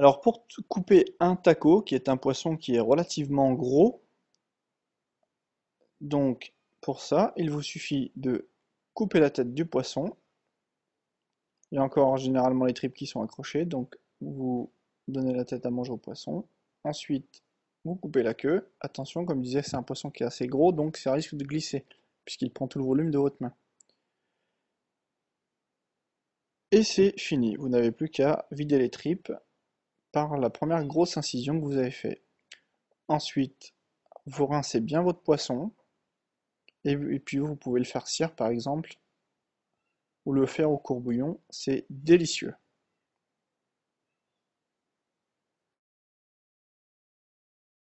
Alors pour couper un taco, qui est un poisson qui est relativement gros, donc pour ça, il vous suffit de couper la tête du poisson. Il y a encore généralement les tripes qui sont accrochées, donc vous donnez la tête à manger au poisson. Ensuite, vous coupez la queue. Attention, comme je disais, c'est un poisson qui est assez gros, donc ça risque de glisser, puisqu'il prend tout le volume de votre main. Et c'est fini, vous n'avez plus qu'à vider les tripes par la première grosse incision que vous avez fait. Ensuite, vous rincez bien votre poisson, et, puis vous pouvez le faire cire par exemple, ou le faire au courbouillon, c'est délicieux.